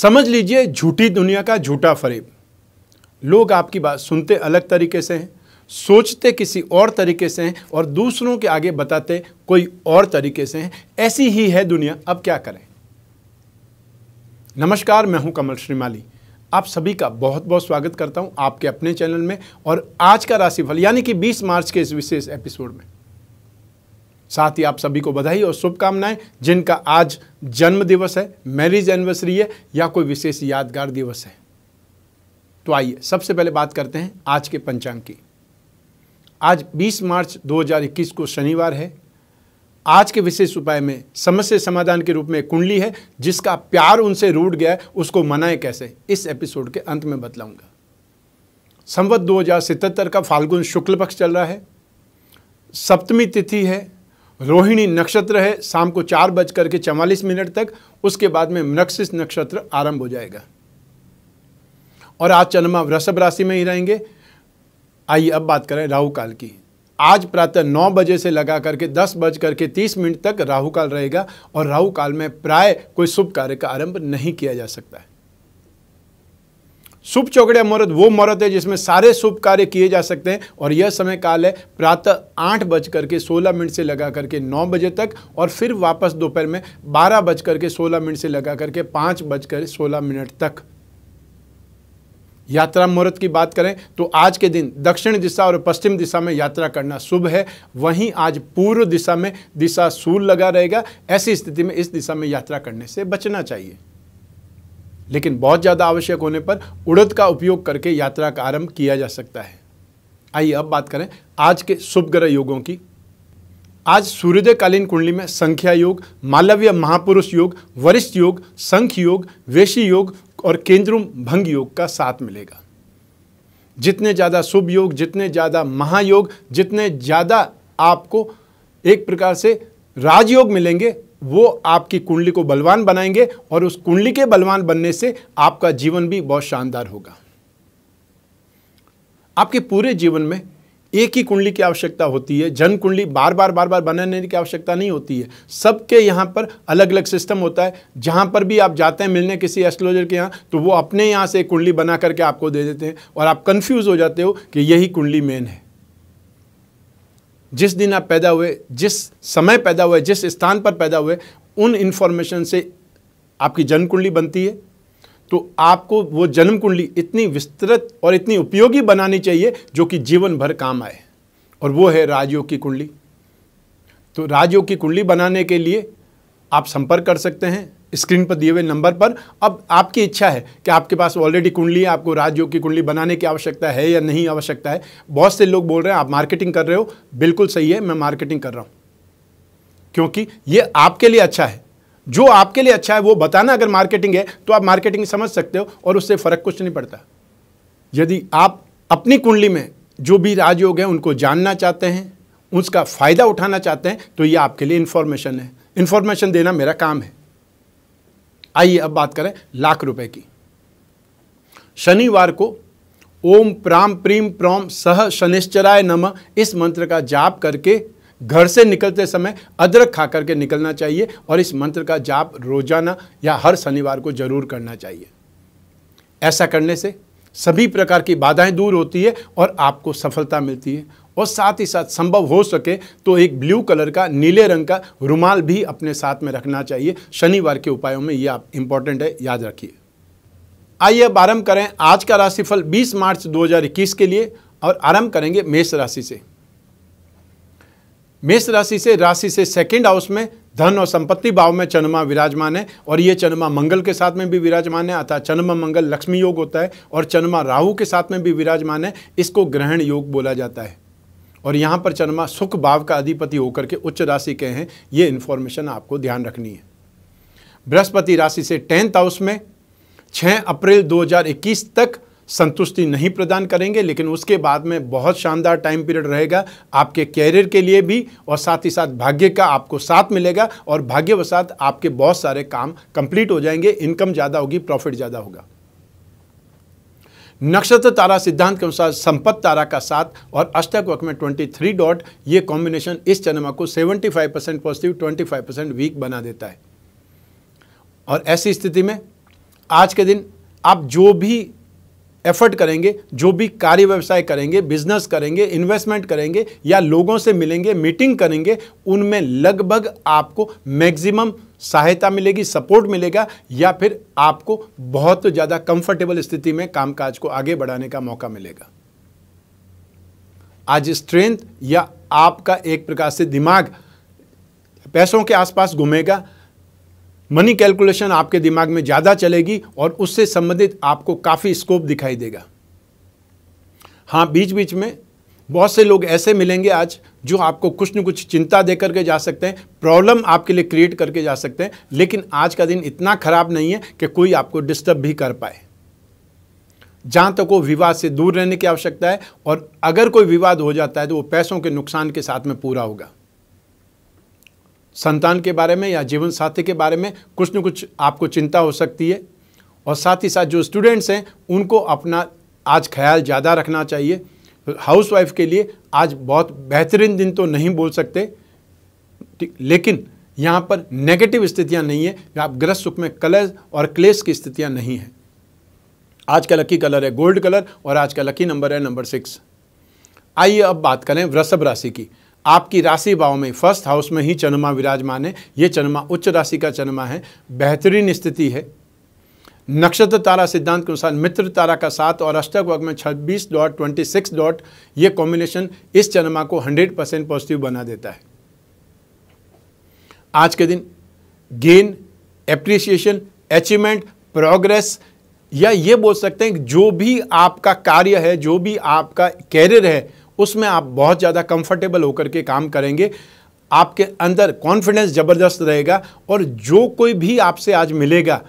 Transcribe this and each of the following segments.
समझ लीजिए झूठी दुनिया का झूठा फरेब लोग आपकी बात सुनते अलग तरीके से हैं सोचते किसी और तरीके से हैं और दूसरों के आगे बताते कोई और तरीके से हैं ऐसी ही है दुनिया अब क्या करें नमस्कार मैं हूं कमल श्रीमाली आप सभी का बहुत बहुत स्वागत करता हूं आपके अपने चैनल में और आज का राशिफल यानी कि 20 मार्च के इस विशेष एपिसोड में साथ ही आप सभी को बधाई और शुभकामनाएं जिनका आज जन्म दिवस है मैरिज एनिवर्सरी है या कोई विशेष यादगार दिवस है तो आइए सबसे पहले बात करते हैं आज के पंचांग की आज 20 मार्च 2021 को शनिवार है आज के विशेष उपाय में समस्या समाधान के रूप में कुंडली है जिसका प्यार उनसे रूट गया है उसको मनाए कैसे इस एपिसोड के अंत में बतलाऊंगा संवत दो का फाल्गुन शुक्ल पक्ष चल रहा है सप्तमी तिथि है रोहिणी नक्षत्र है शाम को चार बज करके चवालीस मिनट तक उसके बाद में मृक्षिस नक्षत्र आरंभ हो जाएगा और आज चंद्रमा वृषभ राशि में ही रहेंगे आइए अब बात करें राहु काल की आज प्रातः नौ बजे से लगा करके दस बज करके तीस मिनट तक राहु काल रहेगा और राहु काल में प्राय कोई शुभ कार्य का आरंभ नहीं किया जा सकता है शुभ चौकड़िया मुहूर्त वो मुहूर्त है जिसमें सारे शुभ कार्य किए जा सकते हैं और यह समय काल है प्रातः आठ बज करके सोलह मिनट से लगा करके नौ बजे तक और फिर वापस दोपहर में बारह बज करके सोलह मिनट से लगा करके पाँच बजकर सोलह मिनट तक यात्रा मुहूर्त की बात करें तो आज के दिन दक्षिण दिशा और पश्चिम दिशा में यात्रा करना शुभ है वहीं आज पूर्व दिशा में दिशा सूल लगा रहेगा ऐसी स्थिति में इस दिशा में यात्रा करने से बचना चाहिए लेकिन बहुत ज़्यादा आवश्यक होने पर उड़द का उपयोग करके यात्रा का आरंभ किया जा सकता है आइए अब बात करें आज के शुभ ग्रह योगों की आज सूर्योदयकालीन कुंडली में संख्या योग मालव्य महापुरुष योग वरिष्ठ योग संख योग वेशी योग और केंद्रुम भंग योग का साथ मिलेगा जितने ज़्यादा शुभ योग जितने ज़्यादा महायोग जितने ज़्यादा आपको एक प्रकार से राजयोग मिलेंगे वो आपकी कुंडली को बलवान बनाएंगे और उस कुंडली के बलवान बनने से आपका जीवन भी बहुत शानदार होगा आपके पूरे जीवन में एक ही कुंडली की आवश्यकता होती है जन कुंडली बार बार बार बार बनाने की आवश्यकता नहीं होती है सबके यहाँ पर अलग अलग सिस्टम होता है जहाँ पर भी आप जाते हैं मिलने किसी एस्ट्रोलॉजर के यहाँ तो वो अपने यहाँ से कुंडली बना करके आपको दे देते हैं और आप कन्फ्यूज़ हो जाते हो कि यही कुंडली मेन है जिस दिन आप पैदा हुए जिस समय पैदा हुए जिस स्थान पर पैदा हुए उन इन्फॉर्मेशन से आपकी जन्म कुंडली बनती है तो आपको वो जन्म कुंडली इतनी विस्तृत और इतनी उपयोगी बनानी चाहिए जो कि जीवन भर काम आए और वो है राजयोग की कुंडली तो राजयोग की कुंडली बनाने के लिए आप संपर्क कर सकते हैं स्क्रीन पर दिए हुए नंबर पर अब आपकी इच्छा है कि आपके पास ऑलरेडी कुंडली है आपको राजयोग की कुंडली बनाने की आवश्यकता है या नहीं आवश्यकता है बहुत से लोग बोल रहे हैं आप मार्केटिंग कर रहे हो बिल्कुल सही है मैं मार्केटिंग कर रहा हूँ क्योंकि ये आपके लिए अच्छा है जो आपके लिए अच्छा है वो बताना अगर मार्केटिंग है तो आप मार्केटिंग समझ सकते हो और उससे फ़र्क कुछ नहीं पड़ता यदि आप अपनी कुंडली में जो भी राजयोग हैं उनको जानना चाहते हैं उसका फ़ायदा उठाना चाहते हैं तो ये आपके लिए इन्फॉर्मेशन है इन्फॉर्मेशन देना मेरा काम है आइए अब बात करें लाख रुपए की शनिवार को ओम प्राम प्रीम प्रोम सह शनिश्चराय नम इस मंत्र का जाप करके घर से निकलते समय अदरक खा करके निकलना चाहिए और इस मंत्र का जाप रोजाना या हर शनिवार को जरूर करना चाहिए ऐसा करने से सभी प्रकार की बाधाएं दूर होती है और आपको सफलता मिलती है और साथ ही साथ संभव हो सके तो एक ब्लू कलर का नीले रंग का रुमाल भी अपने साथ में रखना चाहिए शनिवार के उपायों में यह आप इंपॉर्टेंट है याद रखिए आइए अब आरंभ करें आज का राशिफल 20 मार्च 2021 के लिए और आरंभ करेंगे मेष राशि से मेष राशि से राशि से सेकेंड हाउस में धन और संपत्ति भाव में चंद्रमा विराजमान है और ये चंद्रमा मंगल के साथ में भी विराजमान है अतः चंद्रमा मंगल लक्ष्मी योग होता है और चंद्रमा राहु के साथ में भी विराजमान है इसको ग्रहण योग बोला जाता है और यहाँ पर चंद्रमा सुख भाव का अधिपति होकर के उच्च राशि के हैं ये इन्फॉर्मेशन आपको ध्यान रखनी है बृहस्पति राशि से टेंथ हाउस में 6 अप्रैल 2021 तक संतुष्टि नहीं प्रदान करेंगे लेकिन उसके बाद में बहुत शानदार टाइम पीरियड रहेगा आपके कैरियर के लिए भी और साथ ही साथ भाग्य का आपको साथ मिलेगा और भाग्यवशात आपके बहुत सारे काम कंप्लीट हो जाएंगे इनकम ज़्यादा होगी प्रॉफिट ज़्यादा होगा नक्षत्र तारा सिद्धांत के अनुसार संपत तारा का साथ और अष्टक वक में ट्वेंटी थ्री डॉट ये कॉम्बिनेशन इस चंद्रमा को seventy five percent positive twenty five percent weak बना देता है और ऐसी स्थिति में आज के दिन आप जो भी एफर्ट करेंगे जो भी कार्य व्यवसाय करेंगे बिजनेस करेंगे इन्वेस्टमेंट करेंगे या लोगों से मिलेंगे मीटिंग करेंगे उनमें लगभग आपको मैक्सिमम सहायता मिलेगी सपोर्ट मिलेगा या फिर आपको बहुत ज़्यादा कंफर्टेबल स्थिति में कामकाज को आगे बढ़ाने का मौका मिलेगा आज स्ट्रेंथ या आपका एक प्रकार से दिमाग पैसों के आसपास घूमेगा मनी कैलकुलेशन आपके दिमाग में ज़्यादा चलेगी और उससे संबंधित आपको काफ़ी स्कोप दिखाई देगा हाँ बीच बीच में बहुत से लोग ऐसे मिलेंगे आज जो आपको कुछ न कुछ चिंता दे करके जा सकते हैं प्रॉब्लम आपके लिए क्रिएट करके जा सकते हैं लेकिन आज का दिन इतना ख़राब नहीं है कि कोई आपको डिस्टर्ब भी कर पाए जहाँ तक वो विवाद से दूर रहने की आवश्यकता है और अगर कोई विवाद हो जाता है तो वो पैसों के नुकसान के साथ में पूरा होगा संतान के बारे में या जीवन साथी के बारे में कुछ न कुछ आपको चिंता हो सकती है और साथ ही साथ जो स्टूडेंट्स हैं उनको अपना आज ख्याल ज़्यादा रखना चाहिए हाउस वाइफ के लिए आज बहुत बेहतरीन दिन तो नहीं बोल सकते लेकिन यहाँ पर नेगेटिव स्थितियाँ नहीं है आप ग्रह सुख में कलर और क्लेश की स्थितियाँ नहीं हैं आज का लकी कलर है गोल्ड कलर और आज का लकी नंबर है नंबर सिक्स आइए अब बात करें वृषभ राशि की आपकी राशि भाव में फर्स्ट हाउस में ही चंद्रमा विराजमान है ये चंद्रमा उच्च राशि का चंद्रमा है बेहतरीन स्थिति है नक्षत्र तारा सिद्धांत के अनुसार मित्र तारा का साथ और अष्टक वर्ग में छब्बीस डॉट ट्वेंटी सिक्स डॉट ये कॉम्बिनेशन इस चंद्रमा को हंड्रेड परसेंट पॉजिटिव बना देता है आज के दिन गेन एप्रिसिएशन अचीवमेंट प्रोग्रेस या ये बोल सकते हैं कि जो भी आपका कार्य है जो भी आपका कैरियर है उसमें आप बहुत ज़्यादा कंफर्टेबल होकर के काम करेंगे आपके अंदर कॉन्फिडेंस ज़बरदस्त रहेगा और जो कोई भी आपसे आज मिलेगा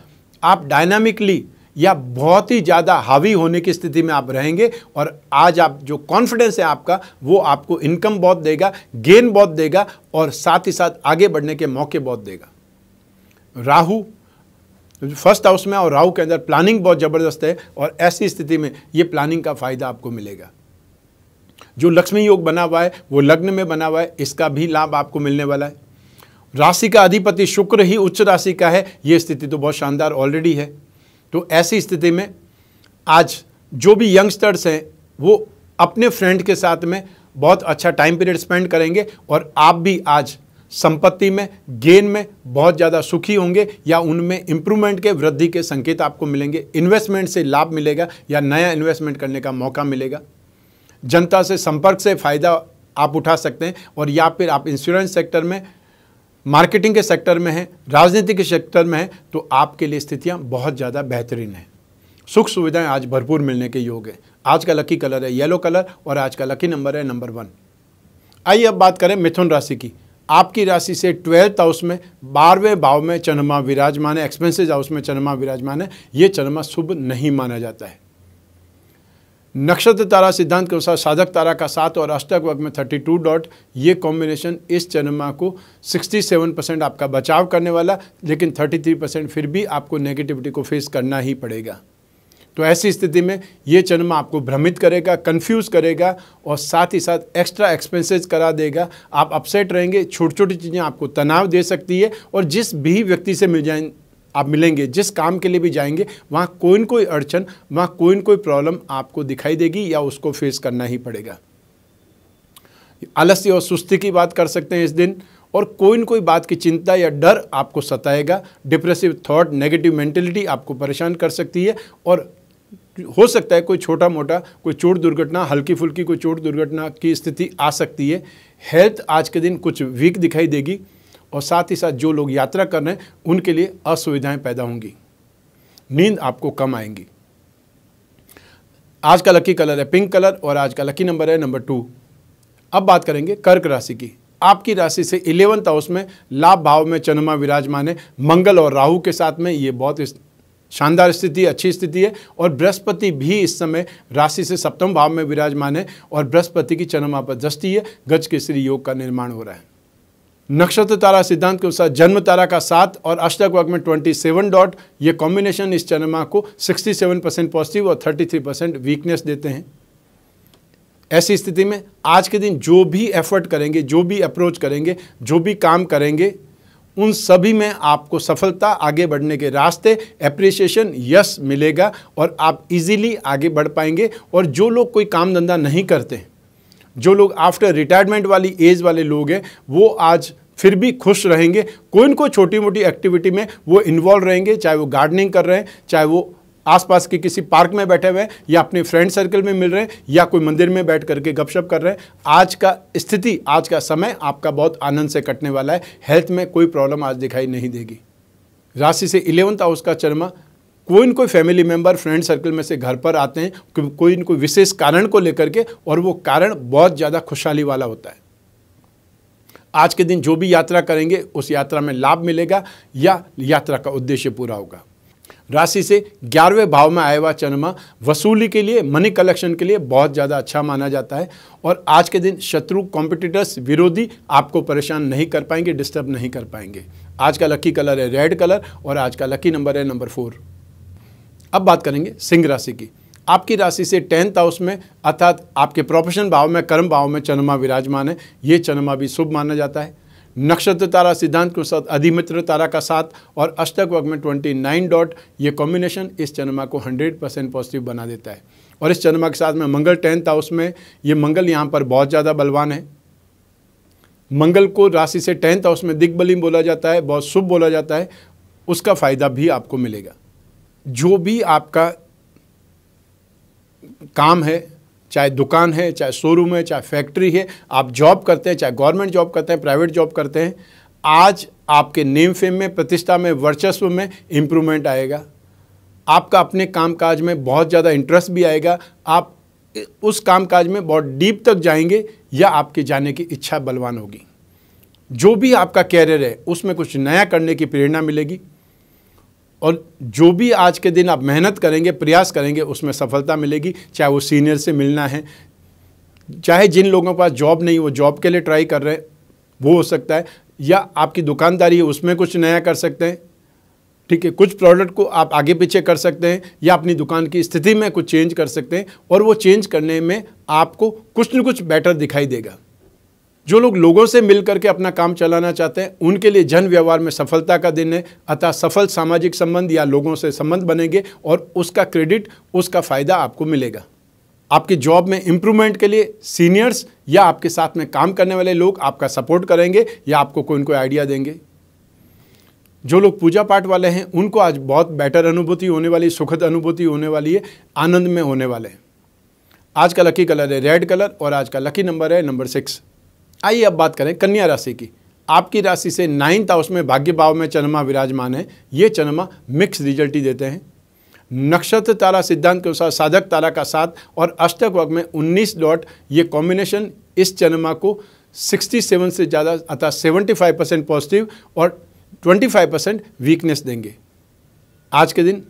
आप डायनामिकली या बहुत ही ज़्यादा हावी होने की स्थिति में आप रहेंगे और आज आप जो कॉन्फिडेंस है आपका वो आपको इनकम बहुत देगा गेन बहुत देगा और साथ ही साथ आगे बढ़ने के मौके बहुत देगा राहु फर्स्ट हाउस में और राहु के अंदर प्लानिंग बहुत ज़बरदस्त है और ऐसी स्थिति में ये प्लानिंग का फ़ायदा आपको मिलेगा जो लक्ष्मी योग बना हुआ है वो लग्न में बना हुआ है इसका भी लाभ आपको मिलने वाला है राशि का अधिपति शुक्र ही उच्च राशि का है ये स्थिति तो बहुत शानदार ऑलरेडी है तो ऐसी स्थिति में आज जो भी यंगस्टर्स हैं वो अपने फ्रेंड के साथ में बहुत अच्छा टाइम पीरियड स्पेंड करेंगे और आप भी आज संपत्ति में गेन में बहुत ज़्यादा सुखी होंगे या उनमें इम्प्रूवमेंट के वृद्धि के संकेत आपको मिलेंगे इन्वेस्टमेंट से लाभ मिलेगा या नया इन्वेस्टमेंट करने का मौका मिलेगा जनता से संपर्क से फ़ायदा आप उठा सकते हैं और या फिर आप इंश्योरेंस सेक्टर में मार्केटिंग के सेक्टर में हैं राजनीति के सेक्टर में हैं तो आपके लिए स्थितियाँ बहुत ज़्यादा बेहतरीन हैं सुख सुविधाएं आज भरपूर मिलने के योग हैं आज का लकी कलर है येलो कलर और आज का लकी नंबर है नंबर वन आइए अब बात करें मिथुन राशि की आपकी राशि से ट्वेल्थ हाउस में बारहवें भाव में चंद्रमा विराजमान है एक्सपेंसिज हाउस में चंद्रमा विराजमान है ये चंद्रमा शुभ नहीं माना जाता है नक्षत्र तारा सिद्धांत के अनुसार साधक तारा का सात और अष्टक वर्ग में थर्टी टू डॉट ये कॉम्बिनेशन इस चन्मा को सिक्सटी सेवन परसेंट आपका बचाव करने वाला लेकिन थर्टी थ्री परसेंट फिर भी आपको नेगेटिविटी को फेस करना ही पड़ेगा तो ऐसी स्थिति में ये चन्मा आपको भ्रमित करेगा कंफ्यूज करेगा और साथ ही साथ एक्स्ट्रा एक्सपेंसेस करा देगा आप अपसेट रहेंगे छोटी छोटी चीज़ें आपको तनाव दे सकती है और जिस भी व्यक्ति से मिल जाए आप मिलेंगे जिस काम के लिए भी जाएंगे वहाँ कोई न कोई अड़चन वहाँ कोई न कोई प्रॉब्लम आपको दिखाई देगी या उसको फेस करना ही पड़ेगा आलस्य और सुस्ती की बात कर सकते हैं इस दिन और कोई न कोई बात की चिंता या डर आपको सताएगा डिप्रेसिव थॉट नेगेटिव मेंटेलिटी आपको परेशान कर सकती है और हो सकता है कोई छोटा मोटा कोई चोट दुर्घटना हल्की फुल्की कोई चोट दुर्घटना की स्थिति आ सकती है हेल्थ आज के दिन कुछ वीक दिखाई देगी और साथ ही साथ जो लोग यात्रा कर रहे हैं उनके लिए असुविधाएं पैदा होंगी नींद आपको कम आएंगी आज का लकी कलर है पिंक कलर और आज का लकी नंबर है नंबर टू अब बात करेंगे कर्क राशि की आपकी राशि से इलेवंथ हाउस में लाभ भाव में चंद्रमा विराजमान है मंगल और राहु के साथ में ये बहुत शानदार स्थिति अच्छी स्थिति है और बृहस्पति भी इस समय राशि से सप्तम भाव में विराजमान है और बृहस्पति की चंद्रमा पर दृष्टि है गज के श्री योग का निर्माण हो रहा है नक्षत्र तारा सिद्धांत के अनुसार जन्म तारा का सात और अष्टक वर्ग में ट्वेंटी सेवन डॉट ये कॉम्बिनेशन इस चंद्रमा को सिक्सटी सेवन परसेंट पॉजिटिव और थर्टी थ्री परसेंट वीकनेस देते हैं ऐसी स्थिति में आज के दिन जो भी एफर्ट करेंगे जो भी अप्रोच करेंगे जो भी काम करेंगे उन सभी में आपको सफलता आगे बढ़ने के रास्ते एप्रिसिएशन यस मिलेगा और आप इजीली आगे बढ़ पाएंगे और जो लोग कोई काम धंधा नहीं करते जो लोग आफ्टर रिटायरमेंट वाली एज वाले लोग हैं वो आज फिर भी खुश रहेंगे कोई न कोई छोटी मोटी एक्टिविटी में वो इन्वॉल्व रहेंगे चाहे वो गार्डनिंग कर रहे हैं चाहे वो आसपास के किसी पार्क में बैठे हुए हैं या अपने फ्रेंड सर्कल में मिल रहे हैं या कोई मंदिर में बैठ करके गपशप कर रहे हैं आज का स्थिति आज का समय आपका बहुत आनंद से कटने वाला है हेल्थ में कोई प्रॉब्लम आज दिखाई नहीं देगी राशि से इलेवंथ हाउस का चरमा कोई न कोई फैमिली मेंबर फ्रेंड सर्कल में से घर पर आते हैं कोई न कोई विशेष कारण को लेकर के और वो कारण बहुत ज़्यादा खुशहाली वाला होता है आज के दिन जो भी यात्रा करेंगे उस यात्रा में लाभ मिलेगा या यात्रा का उद्देश्य पूरा होगा राशि से ग्यारहवें भाव में आया हुआ चंद्रमा वसूली के लिए मनी कलेक्शन के लिए बहुत ज़्यादा अच्छा माना जाता है और आज के दिन शत्रु कॉम्पिटिटर्स विरोधी आपको परेशान नहीं कर पाएंगे डिस्टर्ब नहीं कर पाएंगे आज का लकी कलर है रेड कलर और आज का लकी नंबर है नंबर फोर अब बात करेंगे सिंह राशि की आपकी राशि से टेंथ हाउस में अर्थात आपके प्रोफेशन भाव में कर्म भाव में चंद्रमा विराजमान है ये चंद्रमा भी शुभ माना जाता है नक्षत्र तारा सिद्धांत के साथ अधिमित्र तारा का साथ और अष्टक वर्ग में ट्वेंटी नाइन डॉट ये कॉम्बिनेशन इस चंद्रमा को हंड्रेड परसेंट पॉजिटिव बना देता है और इस चंद्रमा के साथ में मंगल टेंथ हाउस में ये मंगल यहाँ पर बहुत ज़्यादा बलवान है मंगल को राशि से टेंथ हाउस में दिग्बली बोला जाता है बहुत शुभ बोला जाता है उसका फ़ायदा भी आपको मिलेगा जो भी आपका काम है चाहे दुकान है चाहे शोरूम है चाहे फैक्ट्री है आप जॉब करते हैं चाहे गवर्नमेंट जॉब करते हैं प्राइवेट जॉब करते हैं आज आपके नेम फेम में प्रतिष्ठा में वर्चस्व में इम्प्रूवमेंट आएगा आपका अपने काम काज में बहुत ज़्यादा इंटरेस्ट भी आएगा आप उस काम काज में बहुत डीप तक जाएंगे या आपके जाने की इच्छा बलवान होगी जो भी आपका कैरियर है उसमें कुछ नया करने की प्रेरणा मिलेगी और जो भी आज के दिन आप मेहनत करेंगे प्रयास करेंगे उसमें सफलता मिलेगी चाहे वो सीनियर से मिलना है चाहे जिन लोगों के पास जॉब नहीं वो जॉब के लिए ट्राई कर रहे हैं वो हो सकता है या आपकी दुकानदारी है उसमें कुछ नया कर सकते हैं ठीक है कुछ प्रोडक्ट को आप आगे पीछे कर सकते हैं या अपनी दुकान की स्थिति में कुछ चेंज कर सकते हैं और वो चेंज करने में आपको कुछ न कुछ बेटर दिखाई देगा जो लोग लोगों से मिल करके अपना काम चलाना चाहते हैं उनके लिए जन व्यवहार में सफलता का दिन है अतः सफल सामाजिक संबंध या लोगों से संबंध बनेंगे और उसका क्रेडिट उसका फ़ायदा आपको मिलेगा आपके जॉब में इम्प्रूवमेंट के लिए सीनियर्स या आपके साथ में काम करने वाले लोग आपका सपोर्ट करेंगे या आपको कोई कोई आइडिया देंगे जो लोग पूजा पाठ वाले हैं उनको आज बहुत बेटर अनुभूति होने वाली सुखद अनुभूति होने वाली है आनंद में होने वाले हैं आज का लकी कलर है रेड कलर और आज का लकी नंबर है नंबर सिक्स आइए अब बात करें कन्या राशि की आपकी राशि से नाइन्थ हाउस में भाग्य भाव में चंद्रमा विराजमान है ये चंद्रमा मिक्स रिजल्ट ही देते हैं नक्षत्र तारा सिद्धांत के अनुसार साधक तारा का साथ और अष्टक वर्ग में 19 डॉट ये कॉम्बिनेशन इस चंद्रमा को 67 से ज़्यादा सेवेंटी 75 परसेंट पॉजिटिव और 25 परसेंट वीकनेस देंगे आज के दिन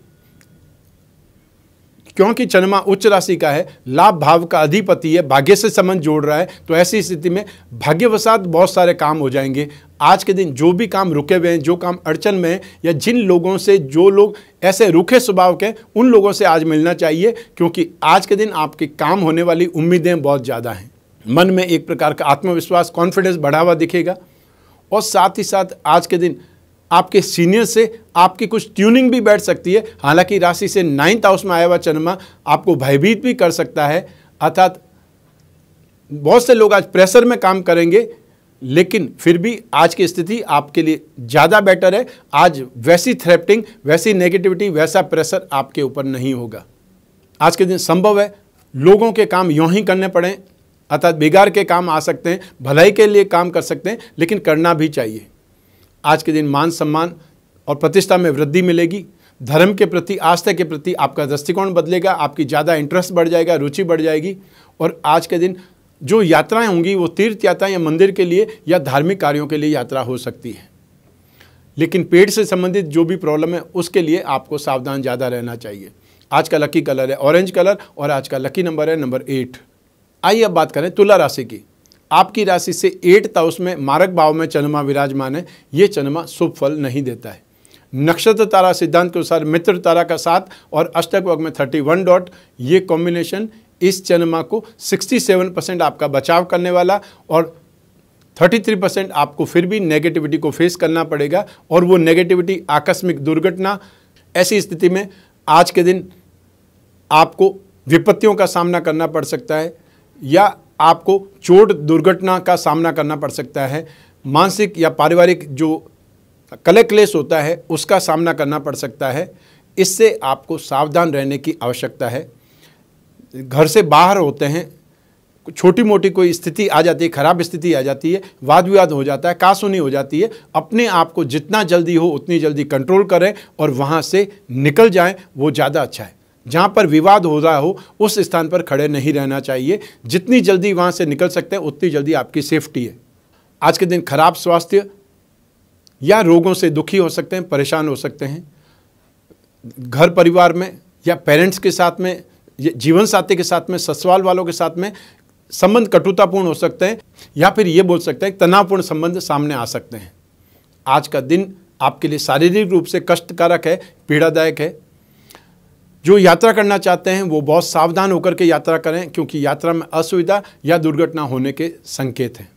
क्योंकि चंद्रमा उच्च राशि का है लाभ भाव का अधिपति है भाग्य से संबंध जोड़ रहा है तो ऐसी स्थिति में भाग्यवसात बहुत सारे काम हो जाएंगे आज के दिन जो भी काम रुके हुए हैं जो काम अड़चन में हैं या जिन लोगों से जो लोग ऐसे रूखे स्वभाव के उन लोगों से आज मिलना चाहिए क्योंकि आज के दिन आपके काम होने वाली उम्मीदें बहुत ज़्यादा हैं मन में एक प्रकार का आत्मविश्वास कॉन्फिडेंस बढ़ावा दिखेगा और साथ ही साथ आज के दिन आपके सीनियर से आपकी कुछ ट्यूनिंग भी बैठ सकती है हालांकि राशि से नाइन्थ हाउस में आया हुआ चंद्रमा आपको भयभीत भी कर सकता है अर्थात बहुत से लोग आज प्रेशर में काम करेंगे लेकिन फिर भी आज की स्थिति आपके लिए ज़्यादा बेटर है आज वैसी थ्रेप्टिंग वैसी नेगेटिविटी वैसा प्रेशर आपके ऊपर नहीं होगा आज के दिन संभव है लोगों के काम यूँ ही करने पड़ें अर्थात बिगाड़ के काम आ सकते हैं भलाई के लिए काम कर सकते हैं लेकिन करना भी चाहिए आज के दिन मान सम्मान और प्रतिष्ठा में वृद्धि मिलेगी धर्म के प्रति आस्था के प्रति आपका दृष्टिकोण बदलेगा आपकी ज़्यादा इंटरेस्ट बढ़ जाएगा रुचि बढ़ जाएगी और आज के दिन जो यात्राएं होंगी वो तीर्थ यात्राएं या मंदिर के लिए या धार्मिक कार्यों के लिए यात्रा हो सकती है लेकिन पेट से संबंधित जो भी प्रॉब्लम है उसके लिए आपको सावधान ज़्यादा रहना चाहिए आज का लकी कलर है ऑरेंज कलर और आज का लकी नंबर है नंबर एट आइए अब बात करें तुला राशि की आपकी राशि से एट हाउस में मारक भाव में चंद्रमा विराजमान है ये चंद्रमा शुभ फल नहीं देता है नक्षत्र तारा सिद्धांत के अनुसार मित्र तारा का साथ और अष्टक वर्ग में थर्टी वन डॉट ये कॉम्बिनेशन इस चंद्रमा को सिक्सटी सेवन परसेंट आपका बचाव करने वाला और थर्टी थ्री परसेंट आपको फिर भी नेगेटिविटी को फेस करना पड़ेगा और वो नेगेटिविटी आकस्मिक दुर्घटना ऐसी स्थिति में आज के दिन आपको विपत्तियों का सामना करना पड़ सकता है या आपको चोट दुर्घटना का सामना करना पड़ सकता है मानसिक या पारिवारिक जो कले क्लेश होता है उसका सामना करना पड़ सकता है इससे आपको सावधान रहने की आवश्यकता है घर से बाहर होते हैं छोटी मोटी कोई स्थिति आ जाती है खराब स्थिति आ जाती है वाद विवाद हो जाता है कासुनी हो जाती है अपने आप को जितना जल्दी हो उतनी जल्दी कंट्रोल करें और वहाँ से निकल जाएं वो ज़्यादा अच्छा है जहाँ पर विवाद हो रहा हो उस स्थान पर खड़े नहीं रहना चाहिए जितनी जल्दी वहाँ से निकल सकते हैं उतनी जल्दी आपकी सेफ्टी है आज के दिन खराब स्वास्थ्य या रोगों से दुखी हो सकते हैं परेशान हो सकते हैं घर परिवार में या पेरेंट्स के साथ में जीवन साथी के साथ में ससुराल वालों के साथ में संबंध कटुतापूर्ण हो सकते हैं या फिर ये बोल सकते हैं तनावपूर्ण संबंध सामने आ सकते हैं आज का दिन आपके लिए शारीरिक रूप से कष्टकारक है पीड़ादायक है जो यात्रा करना चाहते हैं वो बहुत सावधान होकर के यात्रा करें क्योंकि यात्रा में असुविधा या दुर्घटना होने के संकेत हैं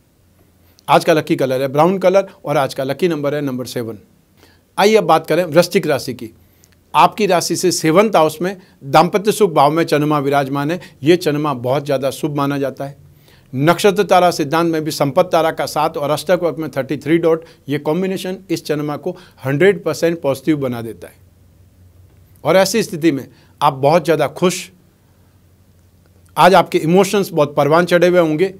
आज का लकी कलर है ब्राउन कलर और आज का लकी नंबर है नंबर सेवन आइए अब बात करें वृश्चिक राशि की आपकी राशि से सेवंथ हाउस में दाम्पत्य सुख भाव में चन्मा विराजमान है ये चन्मा बहुत ज़्यादा शुभ माना जाता है नक्षत्र तारा सिद्धांत में भी संपत तारा का साथ और अष्टक वर्ग में थर्टी थ्री डॉट ये कॉम्बिनेशन इस चन्मा को हंड्रेड परसेंट पॉजिटिव बना देता है और ऐसी स्थिति में आप बहुत ज़्यादा खुश आज आपके इमोशंस बहुत परवान चढ़े हुए होंगे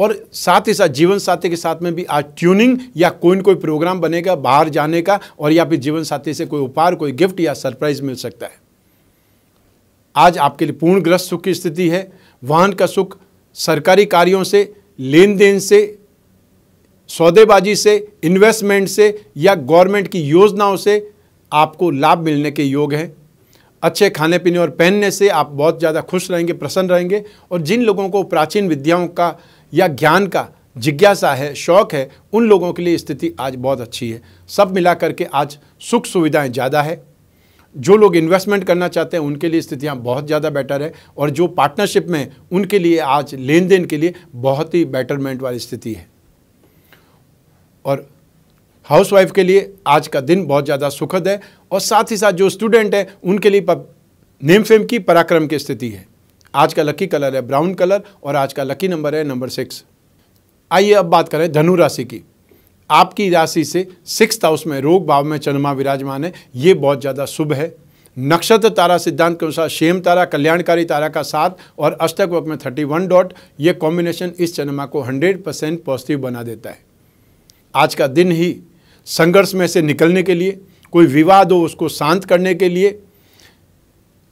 और साथ ही साथ जीवन साथी के साथ में भी आज ट्यूनिंग या कोई ना कोई प्रोग्राम बनेगा बाहर जाने का और या फिर जीवन साथी से कोई उपहार कोई गिफ्ट या सरप्राइज मिल सकता है आज आपके लिए पूर्ण ग्रस्त सुख की स्थिति है वाहन का सुख सरकारी कार्यों से लेन देन से सौदेबाजी से इन्वेस्टमेंट से या गवर्नमेंट की योजनाओं से आपको लाभ मिलने के योग हैं अच्छे खाने पीने और पहनने से आप बहुत ज़्यादा खुश रहेंगे प्रसन्न रहेंगे और जिन लोगों को प्राचीन विद्याओं का या ज्ञान का जिज्ञासा है शौक है उन लोगों के लिए स्थिति आज बहुत अच्छी है सब मिला करके आज सुख सुविधाएं ज़्यादा है जो लोग इन्वेस्टमेंट करना चाहते हैं उनके लिए स्थितियाँ बहुत ज़्यादा बेटर है और जो पार्टनरशिप में उनके लिए आज लेन देन के लिए बहुत ही बेटरमेंट वाली स्थिति है और हाउसवाइफ के लिए आज का दिन बहुत ज़्यादा सुखद है और साथ ही साथ जो स्टूडेंट हैं उनके लिए नेम फेम की पराक्रम की स्थिति है आज का लकी कलर है ब्राउन कलर और आज का लकी नंबर है नंबर सिक्स आइए अब बात करें धनु राशि की आपकी राशि से सिक्स हाउस में रोग भाव में चंद्रमा विराजमान है ये बहुत ज़्यादा शुभ है नक्षत्र तारा सिद्धांत के अनुसार शेम तारा कल्याणकारी तारा का साथ और अष्टक वक्त में थर्टी वन डॉट ये कॉम्बिनेशन इस चंद्रमा को हंड्रेड परसेंट पॉजिटिव बना देता है आज का दिन ही संघर्ष में से निकलने के लिए कोई विवाद हो उसको शांत करने के लिए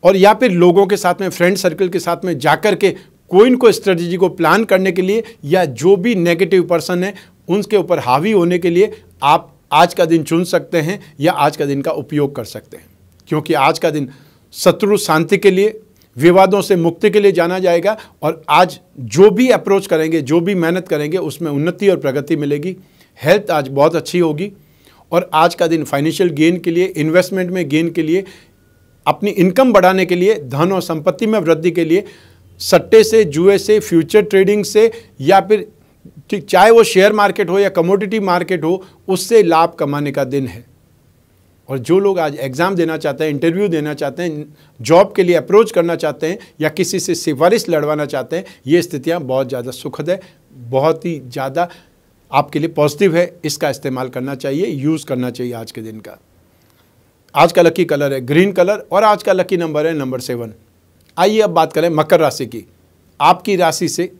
और या फिर लोगों के साथ में फ्रेंड सर्कल के साथ में जाकर के कोई कोई स्ट्रेटजी को प्लान करने के लिए या जो भी नेगेटिव पर्सन है उनके ऊपर हावी होने के लिए आप आज का दिन चुन सकते हैं या आज का दिन का उपयोग कर सकते हैं क्योंकि आज का दिन शत्रु शांति के लिए विवादों से मुक्ति के लिए जाना जाएगा और आज जो भी अप्रोच करेंगे जो भी मेहनत करेंगे उसमें उन्नति और प्रगति मिलेगी हेल्थ आज बहुत अच्छी होगी और आज का दिन फाइनेंशियल गेन के लिए इन्वेस्टमेंट में गेन के लिए अपनी इनकम बढ़ाने के लिए धन और संपत्ति में वृद्धि के लिए सट्टे से जुए से फ्यूचर ट्रेडिंग से या फिर ठीक चाहे वो शेयर मार्केट हो या कमोडिटी मार्केट हो उससे लाभ कमाने का दिन है और जो लोग आज एग्ज़ाम देना चाहते हैं इंटरव्यू देना चाहते हैं जॉब के लिए अप्रोच करना चाहते हैं या किसी से सिफारिश लड़वाना चाहते हैं ये स्थितियाँ बहुत ज़्यादा सुखद है बहुत ही ज़्यादा आपके लिए पॉजिटिव है इसका इस्तेमाल करना चाहिए यूज़ करना चाहिए आज के दिन का आज का लकी कलर है ग्रीन कलर और आज का लकी नंबर है नंबर सेवन आइए अब बात करें मकर राशि की आपकी राशि से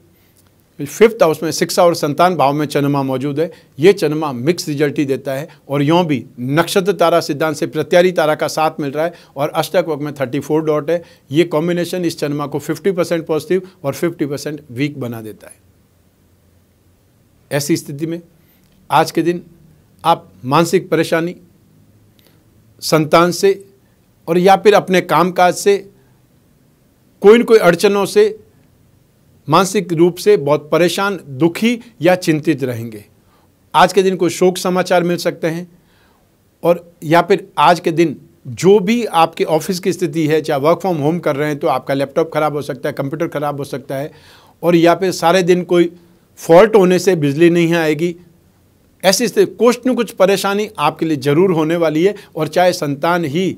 फिफ्थ हाउस में शिक्षा और संतान भाव में चंद्रमा मौजूद है ये चंद्रमा मिक्स रिजल्ट ही देता है और यों भी नक्षत्र तारा सिद्धांत से प्रत्यारी तारा का साथ मिल रहा है और अष्टक वक्त में 34 डॉट है ये कॉम्बिनेशन इस चंद्रमा को 50 परसेंट पॉजिटिव और 50 परसेंट वीक बना देता है ऐसी स्थिति में आज के दिन आप मानसिक परेशानी संतान से और या फिर अपने कामकाज से कोई न कोई अड़चनों से मानसिक रूप से बहुत परेशान दुखी या चिंतित रहेंगे आज के दिन कोई शोक समाचार मिल सकते हैं और या फिर आज के दिन जो भी आपके ऑफिस की स्थिति है चाहे वर्क फ्रॉम होम कर रहे हैं तो आपका लैपटॉप ख़राब हो सकता है कंप्यूटर ख़राब हो सकता है और या फिर सारे दिन कोई फॉल्ट होने से बिजली नहीं आएगी ऐसी स्थिति कुछ न कुछ परेशानी आपके लिए ज़रूर होने वाली है और चाहे संतान ही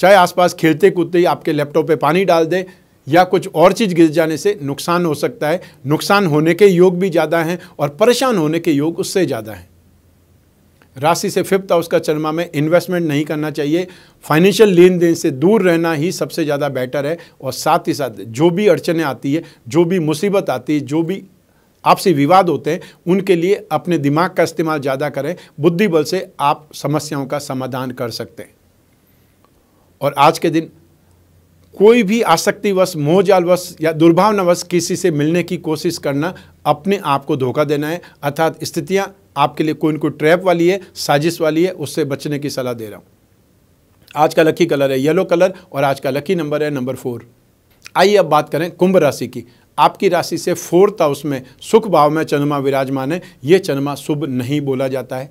चाहे आसपास खेलते कूदते ही आपके लैपटॉप पे पानी डाल दे या कुछ और चीज़ गिर जाने से नुकसान हो सकता है नुकसान होने के योग भी ज़्यादा हैं और परेशान होने के योग उससे ज़्यादा हैं राशि से फिफ्थ हाउस का चरमा में इन्वेस्टमेंट नहीं करना चाहिए फाइनेंशियल लेन देन से दूर रहना ही सबसे ज़्यादा बेटर है और साथ ही साथ जो भी अड़चने आती है जो भी मुसीबत आती है जो भी आपसी विवाद होते हैं उनके लिए अपने दिमाग का इस्तेमाल ज़्यादा करें बुद्धि बल से आप समस्याओं का समाधान कर सकते हैं और आज के दिन कोई भी आसक्तिवश मोहजालवश या दुर्भावनावश किसी से मिलने की कोशिश करना अपने आप को धोखा देना है अर्थात स्थितियाँ आपके लिए कोई न कोई ट्रैप वाली है साजिश वाली है उससे बचने की सलाह दे रहा हूँ आज का लकी कलर है येलो कलर और आज का लकी नंबर है नंबर फोर आइए अब बात करें कुंभ राशि की आपकी राशि से फोर्थ हाउस में सुख भाव में चंद्रमा विराजमान है यह चंद्रमा शुभ नहीं बोला जाता है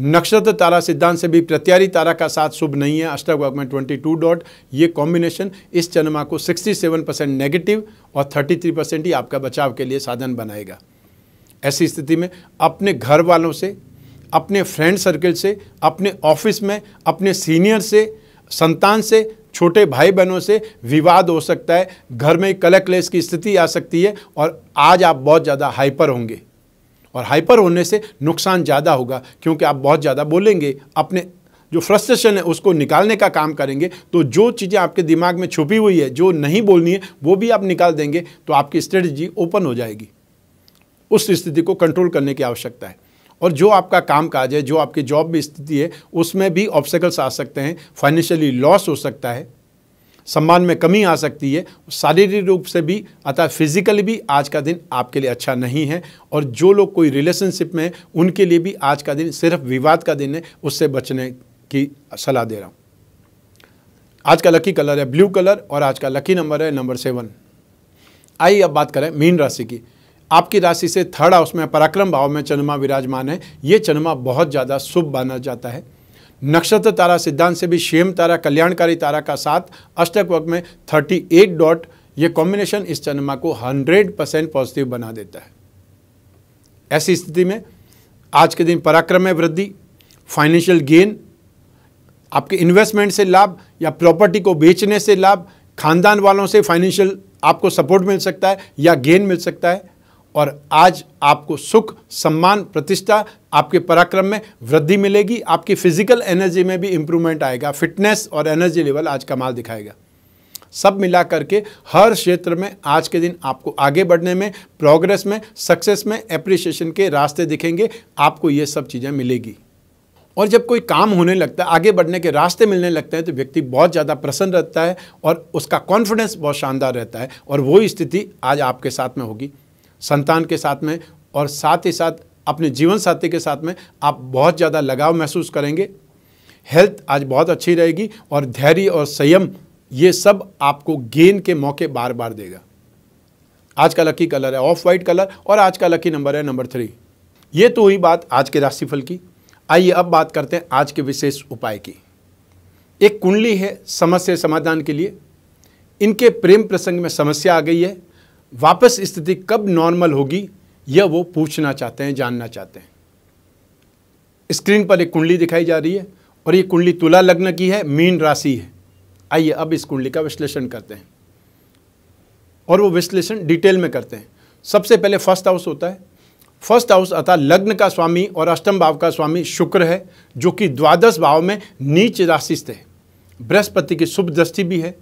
नक्षत्र तारा सिद्धांत से भी प्रत्यारी तारा का साथ शुभ नहीं है अष्टक वर्ग में 22 डॉट ये कॉम्बिनेशन इस चंद्रमा को 67 परसेंट नेगेटिव और 33 परसेंट ही आपका बचाव के लिए साधन बनाएगा ऐसी स्थिति में अपने घर वालों से अपने फ्रेंड सर्कल से अपने ऑफिस में अपने सीनियर से संतान से छोटे भाई बहनों से विवाद हो सकता है घर में कलह क्लेश की स्थिति आ सकती है और आज आप बहुत ज़्यादा हाइपर होंगे और हाइपर होने से नुकसान ज़्यादा होगा क्योंकि आप बहुत ज़्यादा बोलेंगे अपने जो फ्रस्ट्रेशन है उसको निकालने का काम करेंगे तो जो चीज़ें आपके दिमाग में छुपी हुई है जो नहीं बोलनी है वो भी आप निकाल देंगे तो आपकी स्ट्रेटजी ओपन हो जाएगी उस स्थिति को कंट्रोल करने की आवश्यकता है और जो आपका काम काज है जो आपकी जॉब में स्थिति है उसमें भी ऑब्स्टिकल्स आ सकते हैं फाइनेंशियली लॉस हो सकता है सम्मान में कमी आ सकती है शारीरिक रूप से भी अतः फिजिकली भी आज का दिन आपके लिए अच्छा नहीं है और जो लोग कोई रिलेशनशिप में उनके लिए भी आज का दिन सिर्फ विवाद का दिन है उससे बचने की सलाह दे रहा हूँ आज का लकी कलर है ब्लू कलर और आज का लकी नंबर है नंबर सेवन आइए अब बात करें मीन राशि की आपकी राशि से थर्ड हाउस में पराक्रम भाव में चंद्रमा विराजमान है ये चंद्रमा बहुत ज़्यादा शुभ माना जाता है नक्षत्र तारा सिद्धांत से भी शेम तारा कल्याणकारी तारा का साथ अष्टक वर्ग में 38 डॉट ये कॉम्बिनेशन इस चंद्रमा को 100 परसेंट पॉजिटिव बना देता है ऐसी स्थिति में आज के दिन पराक्रम में वृद्धि फाइनेंशियल गेन आपके इन्वेस्टमेंट से लाभ या प्रॉपर्टी को बेचने से लाभ खानदान वालों से फाइनेंशियल आपको सपोर्ट मिल सकता है या गेन मिल सकता है और आज आपको सुख सम्मान प्रतिष्ठा आपके पराक्रम में वृद्धि मिलेगी आपकी फिजिकल एनर्जी में भी इम्प्रूवमेंट आएगा फिटनेस और एनर्जी लेवल आज कमाल दिखाएगा सब मिला करके हर क्षेत्र में आज के दिन आपको आगे बढ़ने में प्रोग्रेस में सक्सेस में एप्रिसिएशन के रास्ते दिखेंगे आपको ये सब चीज़ें मिलेगी और जब कोई काम होने लगता है आगे बढ़ने के रास्ते मिलने लगते हैं तो व्यक्ति बहुत ज़्यादा प्रसन्न रहता है और उसका कॉन्फिडेंस बहुत शानदार रहता है और वही स्थिति आज आपके साथ में होगी संतान के साथ में और साथ ही साथ अपने जीवन साथी के साथ में आप बहुत ज़्यादा लगाव महसूस करेंगे हेल्थ आज बहुत अच्छी रहेगी और धैर्य और संयम ये सब आपको गेन के मौके बार बार देगा आज का लकी कलर है ऑफ वाइट कलर और आज का लकी नंबर है नंबर थ्री ये तो हुई बात आज के राशिफल की आइए अब बात करते हैं आज के विशेष उपाय की एक कुंडली है समस्या समाधान के लिए इनके प्रेम प्रसंग में समस्या आ गई है वापस स्थिति कब नॉर्मल होगी यह वो पूछना चाहते हैं जानना चाहते हैं स्क्रीन पर एक कुंडली दिखाई जा रही है और ये कुंडली तुला लग्न की है मीन राशि है आइए अब इस कुंडली का विश्लेषण करते हैं और वो विश्लेषण डिटेल में करते हैं सबसे पहले फर्स्ट हाउस होता है फर्स्ट हाउस अर्थात लग्न का स्वामी और अष्टम भाव का स्वामी शुक्र है जो कि द्वादश भाव में नीच राशि स्थित है बृहस्पति की शुभ दृष्टि भी है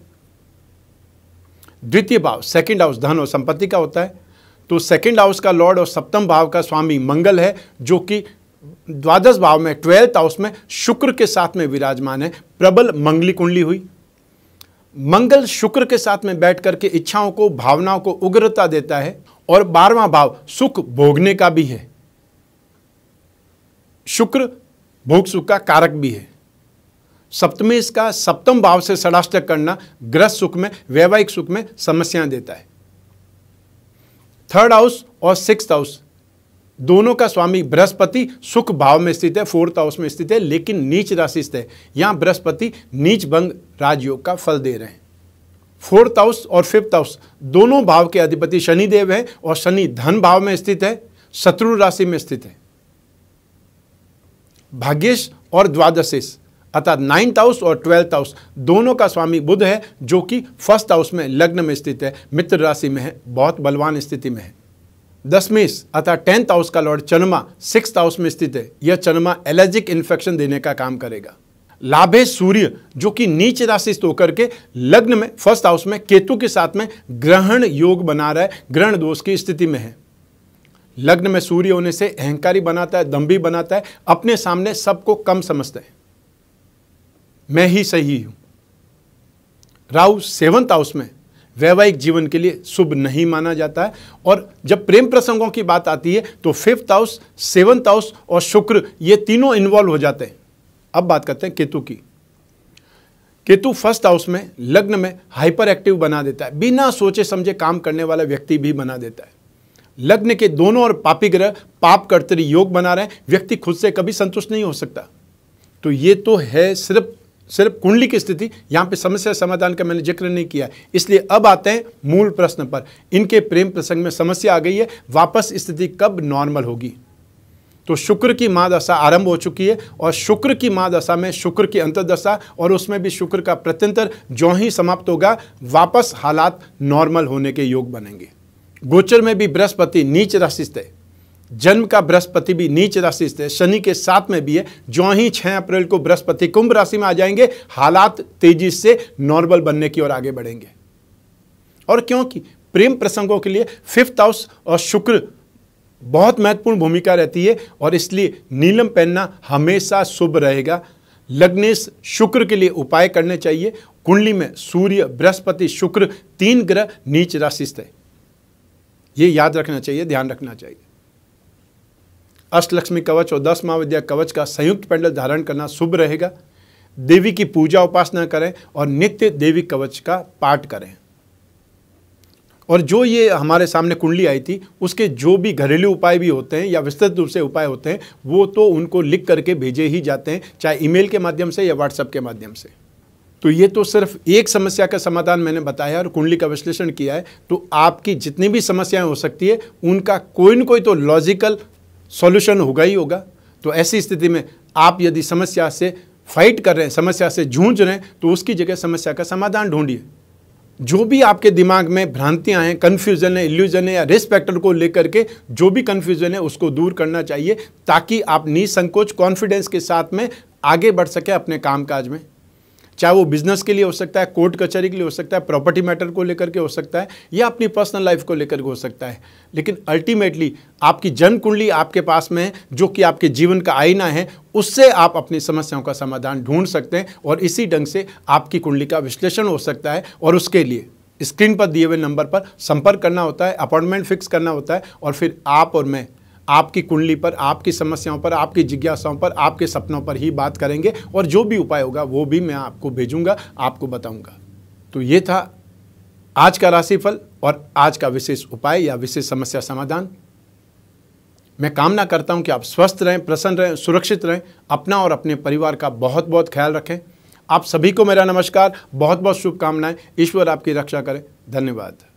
द्वितीय भाव सेकंड हाउस धन और संपत्ति का होता है तो सेकंड हाउस का लॉर्ड और सप्तम भाव का स्वामी मंगल है जो कि द्वादश भाव में ट्वेल्थ हाउस में शुक्र के साथ में विराजमान है प्रबल मंगली कुंडली हुई मंगल शुक्र के साथ में बैठ करके इच्छाओं को भावनाओं को उग्रता देता है और बारवा भाव सुख भोगने का भी है शुक्र भोग सुख का कारक भी है सप्तमी इसका सप्तम भाव से षडाष्टक करना ग्रह सुख में वैवाहिक सुख में समस्याएं देता है थर्ड हाउस और सिक्स हाउस दोनों का स्वामी बृहस्पति सुख भाव में स्थित है फोर्थ हाउस में स्थित है लेकिन नीच राशि स्थित है यहां बृहस्पति नीच भंग राजयोग का फल दे रहे हैं फोर्थ हाउस और फिफ्थ हाउस दोनों भाव के अधिपति शनिदेव हैं और शनि धन भाव में स्थित है शत्रु राशि में स्थित है भाग्यश और द्वादशेश अर्थात नाइन्थ हाउस और ट्वेल्थ हाउस दोनों का स्वामी बुध है जो कि फर्स्ट हाउस में लग्न में स्थित है मित्र राशि में है बहुत बलवान स्थिति में है दसवीं अतः टेंथ हाउस का लॉर्ड चन्मा सिक्स हाउस में स्थित है यह चन्मा एलर्जिक इन्फेक्शन देने का काम करेगा लाभे सूर्य जो कि नीच राशि से होकर के लग्न में फर्स्ट हाउस में केतु के साथ में ग्रहण योग बना रहा है ग्रहण दोष की स्थिति में है लग्न में सूर्य होने से अहंकारी बनाता है दम्भी बनाता है अपने सामने सबको कम समझता है मैं ही सही हूं राहु सेवंथ हाउस में वैवाहिक जीवन के लिए शुभ नहीं माना जाता है और जब प्रेम प्रसंगों की बात आती है तो फिफ्थ हाउस सेवंथ हाउस और शुक्र ये तीनों इन्वॉल्व हो जाते हैं अब बात करते हैं केतु की केतु फर्स्ट हाउस में लग्न में हाइपर एक्टिव बना देता है बिना सोचे समझे काम करने वाला व्यक्ति भी बना देता है लग्न के दोनों और पापी ग्रह पाप कर्तरी योग बना रहे हैं व्यक्ति खुद से कभी संतुष्ट नहीं हो सकता तो ये तो है सिर्फ सिर्फ कुंडली की स्थिति यहाँ पे समस्या समाधान का मैंने जिक्र नहीं किया इसलिए अब आते हैं मूल प्रश्न पर इनके प्रेम प्रसंग में समस्या आ गई है वापस स्थिति कब नॉर्मल होगी तो शुक्र की माँ दशा आरंभ हो चुकी है और शुक्र की माँ दशा में शुक्र की अंतर्दशा और उसमें भी शुक्र का प्रत्यंतर जो ही समाप्त होगा वापस हालात नॉर्मल होने के योग बनेंगे गोचर में भी बृहस्पति नीच राशि से जन्म का बृहस्पति भी नीच राशि से शनि के साथ में भी है जो ही 6 अप्रैल को बृहस्पति कुंभ राशि में आ जाएंगे हालात तेजी से नॉर्मल बनने की ओर आगे बढ़ेंगे और क्योंकि प्रेम प्रसंगों के लिए फिफ्थ हाउस और शुक्र बहुत महत्वपूर्ण भूमिका रहती है और इसलिए नीलम पहनना हमेशा शुभ रहेगा लग्नेश शुक्र के लिए उपाय करने चाहिए कुंडली में सूर्य बृहस्पति शुक्र तीन ग्रह नीच राशि से ये याद रखना चाहिए ध्यान रखना चाहिए अष्टलक्ष्मी कवच और दस महाविद्या कवच का संयुक्त पेंडल धारण करना शुभ रहेगा देवी की पूजा उपासना करें और नित्य देवी कवच का पाठ करें और जो ये हमारे सामने कुंडली आई थी उसके जो भी घरेलू उपाय भी होते हैं या विस्तृत रूप से उपाय होते हैं वो तो उनको लिख करके भेजे ही जाते हैं चाहे ईमेल के माध्यम से या व्हाट्सएप के माध्यम से तो ये तो सिर्फ एक समस्या का समाधान मैंने बताया और कुंडली का विश्लेषण किया है तो आपकी जितनी भी समस्याएं हो सकती है उनका कोई ना कोई तो लॉजिकल सॉल्यूशन होगा ही होगा तो ऐसी स्थिति में आप यदि समस्या से फाइट कर रहे हैं समस्या से जूझ रहे हैं तो उसकी जगह समस्या का समाधान ढूंढिए जो भी आपके दिमाग में भ्रांतियां हैं कन्फ्यूजन है इल्यूजन है या रिस्क फैक्टर को लेकर के जो भी कन्फ्यूजन है उसको दूर करना चाहिए ताकि आप निसंकोच कॉन्फिडेंस के साथ में आगे बढ़ सके अपने कामकाज में चाहे वो बिजनेस के लिए हो सकता है कोर्ट कचहरी के लिए हो सकता है प्रॉपर्टी मैटर को लेकर के हो सकता है या अपनी पर्सनल लाइफ को लेकर के हो सकता है लेकिन अल्टीमेटली आपकी जन्म कुंडली आपके पास में है जो कि आपके जीवन का आईना है उससे आप अपनी समस्याओं का समाधान ढूंढ सकते हैं और इसी ढंग से आपकी कुंडली का विश्लेषण हो सकता है और उसके लिए स्क्रीन पर दिए हुए नंबर पर संपर्क करना होता है अपॉइंटमेंट फिक्स करना होता है और फिर आप और मैं आपकी कुंडली पर आपकी समस्याओं पर आपकी जिज्ञासाओं पर आपके सपनों पर ही बात करेंगे और जो भी उपाय होगा वो भी मैं आपको भेजूंगा आपको बताऊंगा तो ये था आज का राशिफल और आज का विशेष उपाय या विशेष समस्या समाधान मैं कामना करता हूं कि आप स्वस्थ रहें प्रसन्न रहें सुरक्षित रहें अपना और अपने परिवार का बहुत बहुत ख्याल रखें आप सभी को मेरा नमस्कार बहुत बहुत शुभकामनाएं ईश्वर आपकी रक्षा करें धन्यवाद